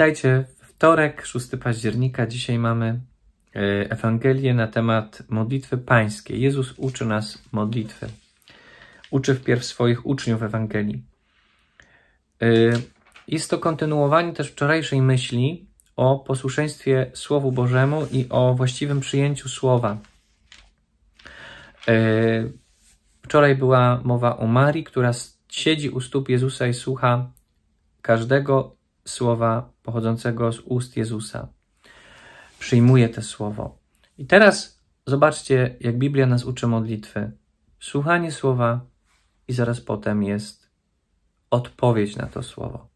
Witajcie, wtorek, 6 października. Dzisiaj mamy e, Ewangelię na temat modlitwy pańskiej. Jezus uczy nas modlitwy. Uczy wpierw swoich uczniów Ewangelii. E, jest to kontynuowanie też wczorajszej myśli o posłuszeństwie Słowu Bożemu i o właściwym przyjęciu Słowa. E, wczoraj była mowa o Marii, która siedzi u stóp Jezusa i słucha każdego słowa pochodzącego z ust Jezusa. Przyjmuje to słowo. I teraz zobaczcie, jak Biblia nas uczy modlitwy. Słuchanie słowa i zaraz potem jest odpowiedź na to słowo.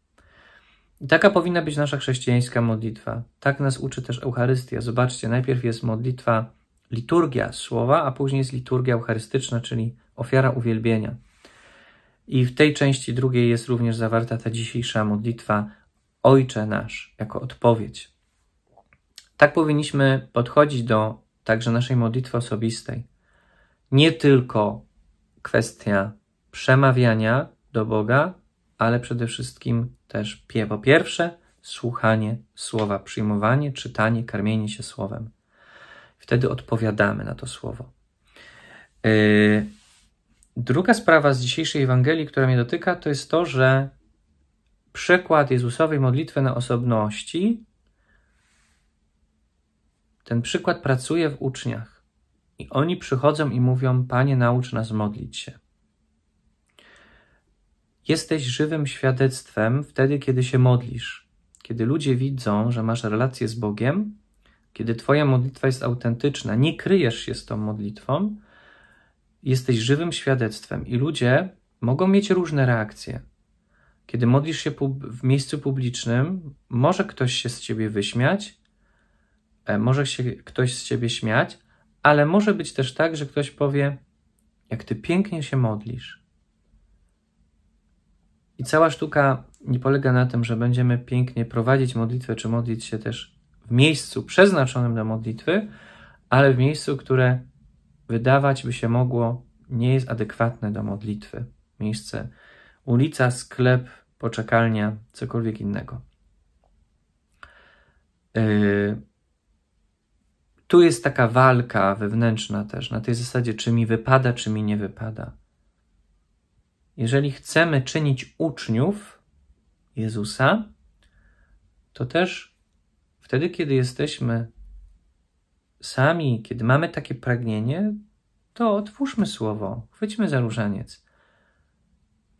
I taka powinna być nasza chrześcijańska modlitwa. Tak nas uczy też Eucharystia. Zobaczcie, najpierw jest modlitwa, liturgia słowa, a później jest liturgia eucharystyczna, czyli ofiara uwielbienia. I w tej części drugiej jest również zawarta ta dzisiejsza modlitwa Ojcze nasz jako odpowiedź. Tak powinniśmy podchodzić do także naszej modlitwy osobistej. Nie tylko kwestia przemawiania do Boga, ale przede wszystkim też po pierwsze słuchanie słowa, przyjmowanie, czytanie, karmienie się słowem. Wtedy odpowiadamy na to słowo. Yy. Druga sprawa z dzisiejszej Ewangelii, która mnie dotyka, to jest to, że przykład Jezusowej modlitwy na osobności, ten przykład pracuje w uczniach. I oni przychodzą i mówią: Panie, naucz nas modlić się. Jesteś żywym świadectwem wtedy, kiedy się modlisz, kiedy ludzie widzą, że masz relację z Bogiem, kiedy Twoja modlitwa jest autentyczna, nie kryjesz się z tą modlitwą, jesteś żywym świadectwem i ludzie mogą mieć różne reakcje. Kiedy modlisz się w miejscu publicznym, może ktoś się z ciebie wyśmiać, e, może się ktoś z ciebie śmiać, ale może być też tak, że ktoś powie: Jak ty pięknie się modlisz. I cała sztuka nie polega na tym, że będziemy pięknie prowadzić modlitwę, czy modlić się też w miejscu przeznaczonym do modlitwy, ale w miejscu, które wydawać by się mogło, nie jest adekwatne do modlitwy. Miejsce ulica, sklep, poczekalnia, cokolwiek innego. Yy, tu jest taka walka wewnętrzna też, na tej zasadzie, czy mi wypada, czy mi nie wypada. Jeżeli chcemy czynić uczniów Jezusa, to też wtedy, kiedy jesteśmy sami, kiedy mamy takie pragnienie, to otwórzmy słowo, chwyćmy za różaniec.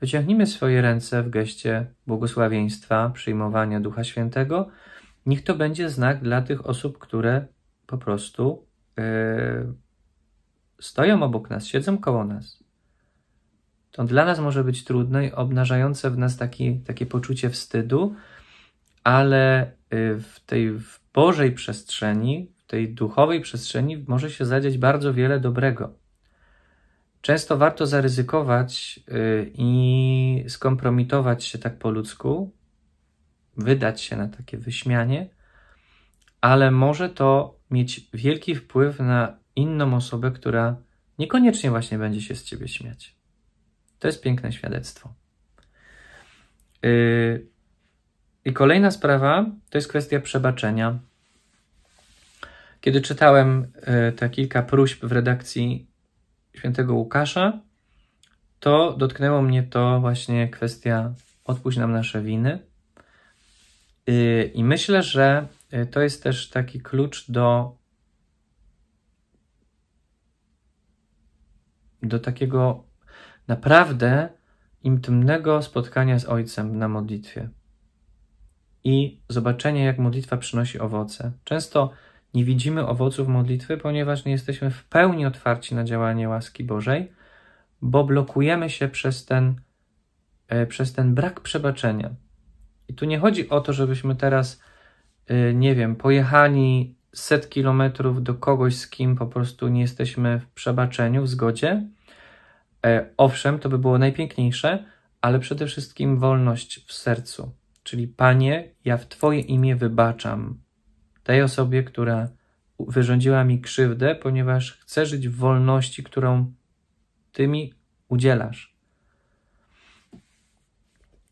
Wyciągnijmy swoje ręce w geście błogosławieństwa, przyjmowania Ducha Świętego. Niech to będzie znak dla tych osób, które po prostu yy, stoją obok nas, siedzą koło nas. To dla nas może być trudne i obnażające w nas taki, takie poczucie wstydu, ale e, w tej w Bożej przestrzeni, w tej duchowej przestrzeni może się zadziać bardzo wiele dobrego Często warto zaryzykować y, i skompromitować się tak po ludzku, wydać się na takie wyśmianie, ale może to mieć wielki wpływ na inną osobę, która niekoniecznie właśnie będzie się z ciebie śmiać. To jest piękne świadectwo. Y, I kolejna sprawa to jest kwestia przebaczenia. Kiedy czytałem y, te kilka próśb w redakcji świętego Łukasza, to dotknęło mnie to właśnie kwestia odpuść nam nasze winy. Y, I myślę, że y, to jest też taki klucz do, do takiego naprawdę intymnego spotkania z Ojcem na modlitwie i zobaczenie, jak modlitwa przynosi owoce. Często nie widzimy owoców modlitwy, ponieważ nie jesteśmy w pełni otwarci na działanie łaski Bożej, bo blokujemy się przez ten, e, przez ten brak przebaczenia. I tu nie chodzi o to, żebyśmy teraz, e, nie wiem, pojechali set kilometrów do kogoś, z kim po prostu nie jesteśmy w przebaczeniu, w zgodzie. E, owszem, to by było najpiękniejsze, ale przede wszystkim wolność w sercu. Czyli, Panie, ja w Twoje imię wybaczam, tej osobie, która wyrządziła mi krzywdę, ponieważ chcę żyć w wolności, którą ty mi udzielasz.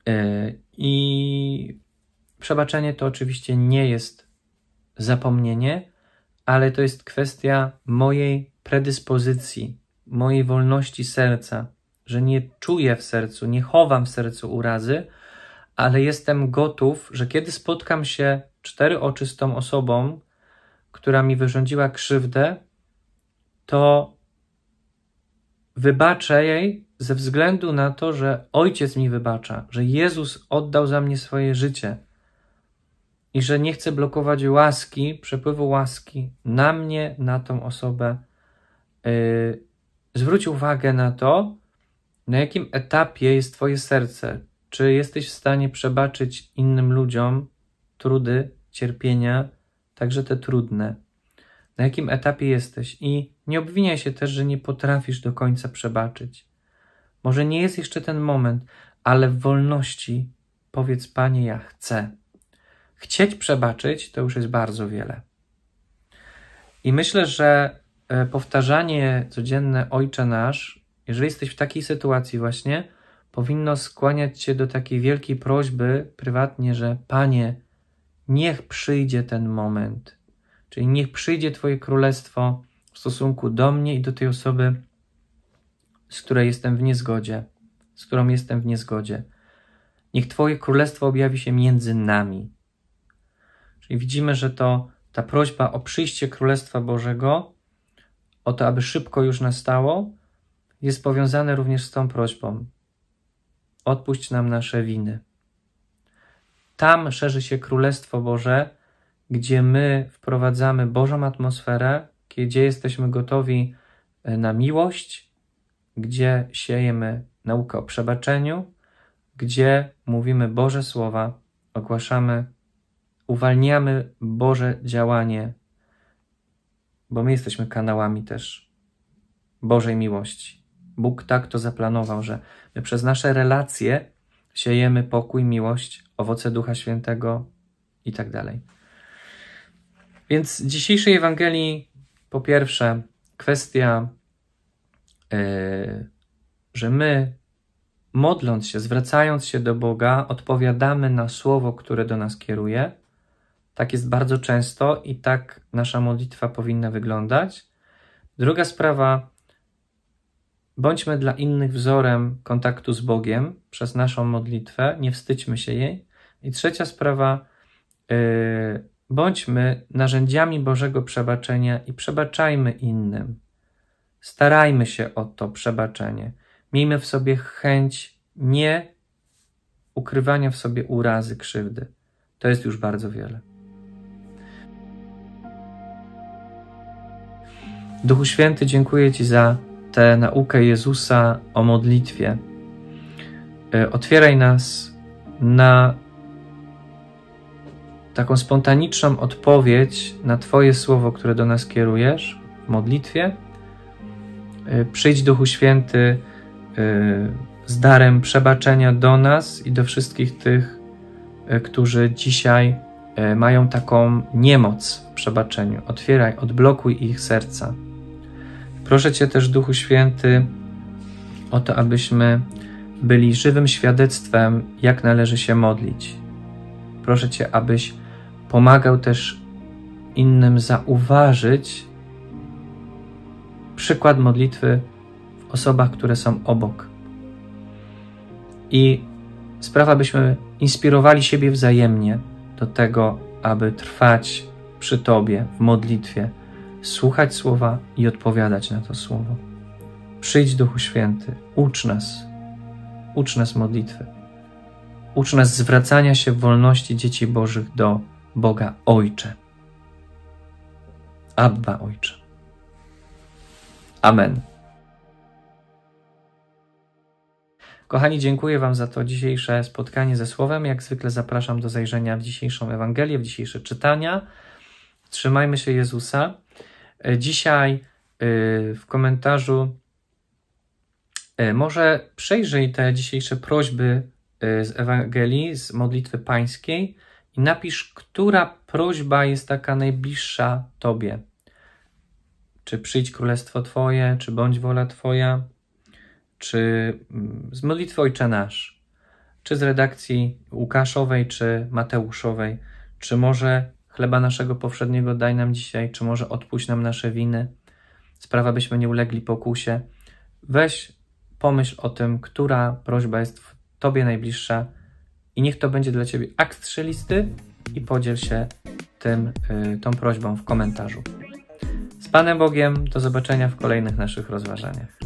E, I przebaczenie to oczywiście nie jest zapomnienie, ale to jest kwestia mojej predyspozycji, mojej wolności serca, że nie czuję w sercu, nie chowam w sercu urazy, ale jestem gotów, że kiedy spotkam się cztery oczy z tą osobą, która mi wyrządziła krzywdę, to wybaczę jej ze względu na to, że Ojciec mi wybacza, że Jezus oddał za mnie swoje życie i że nie chcę blokować łaski, przepływu łaski na mnie, na tą osobę. Yy, zwróć uwagę na to, na jakim etapie jest Twoje serce. Czy jesteś w stanie przebaczyć innym ludziom trudy, cierpienia, także te trudne. Na jakim etapie jesteś i nie obwiniaj się też, że nie potrafisz do końca przebaczyć. Może nie jest jeszcze ten moment, ale w wolności powiedz Panie, ja chcę. Chcieć przebaczyć to już jest bardzo wiele. I myślę, że e, powtarzanie codzienne Ojcze Nasz, jeżeli jesteś w takiej sytuacji właśnie, powinno skłaniać cię do takiej wielkiej prośby prywatnie, że Panie, Niech przyjdzie ten moment, czyli niech przyjdzie Twoje królestwo w stosunku do mnie i do tej osoby, z której jestem w niezgodzie, z którą jestem w niezgodzie. Niech Twoje królestwo objawi się między nami. Czyli widzimy, że to ta prośba o przyjście Królestwa Bożego, o to, aby szybko już nastało, jest powiązane również z tą prośbą: odpuść nam nasze winy. Tam szerzy się Królestwo Boże, gdzie my wprowadzamy Bożą atmosferę, gdzie jesteśmy gotowi e, na miłość, gdzie siejemy naukę o przebaczeniu, gdzie mówimy Boże słowa, ogłaszamy, uwalniamy Boże działanie, bo my jesteśmy kanałami też Bożej miłości. Bóg tak to zaplanował, że my przez nasze relacje siejemy pokój, miłość, owoce Ducha Świętego i tak dalej. Więc w dzisiejszej Ewangelii, po pierwsze, kwestia, yy, że my, modląc się, zwracając się do Boga, odpowiadamy na słowo, które do nas kieruje. Tak jest bardzo często i tak nasza modlitwa powinna wyglądać. Druga sprawa, Bądźmy dla innych wzorem kontaktu z Bogiem przez naszą modlitwę, nie wstydźmy się jej. I trzecia sprawa, y, bądźmy narzędziami Bożego przebaczenia i przebaczajmy innym. Starajmy się o to przebaczenie. Miejmy w sobie chęć nie ukrywania w sobie urazy, krzywdy. To jest już bardzo wiele. Duchu Święty, dziękuję Ci za tę naukę Jezusa o modlitwie. E, otwieraj nas na taką spontaniczną odpowiedź na Twoje słowo, które do nas kierujesz w modlitwie. E, przyjdź Duchu Święty e, z darem przebaczenia do nas i do wszystkich tych, którzy dzisiaj mają taką niemoc w przebaczeniu. Otwieraj, odblokuj ich serca. Proszę Cię też, Duchu Święty, o to, abyśmy byli żywym świadectwem, jak należy się modlić. Proszę Cię, abyś pomagał też innym zauważyć przykład modlitwy w osobach, które są obok. I sprawa, byśmy inspirowali siebie wzajemnie do tego, aby trwać przy Tobie w modlitwie słuchać słowa i odpowiadać na to słowo. Przyjdź Duchu Święty, ucz nas, ucz nas modlitwy, ucz nas zwracania się w wolności dzieci Bożych do Boga Ojcze. Abba Ojcze. Amen. Kochani, dziękuję Wam za to dzisiejsze spotkanie ze Słowem. Jak zwykle zapraszam do zajrzenia w dzisiejszą Ewangelię, w dzisiejsze czytania. Trzymajmy się Jezusa E, dzisiaj e, w komentarzu e, może przejrzyj te dzisiejsze prośby z Ewangelii, z modlitwy pańskiej i napisz, która prośba jest taka najbliższa Tobie. Czy przyjdź królestwo Twoje, czy bądź wola Twoja, czy mm, z modlitwy Ojcze Nasz, czy z redakcji Łukaszowej, czy Mateuszowej, czy może Chleba naszego powszedniego daj nam dzisiaj, czy może odpuść nam nasze winy. Sprawa, byśmy nie ulegli pokusie. Weź, pomyśl o tym, która prośba jest w Tobie najbliższa i niech to będzie dla Ciebie akt listy i podziel się tym, y, tą prośbą w komentarzu. Z Panem Bogiem, do zobaczenia w kolejnych naszych rozważaniach.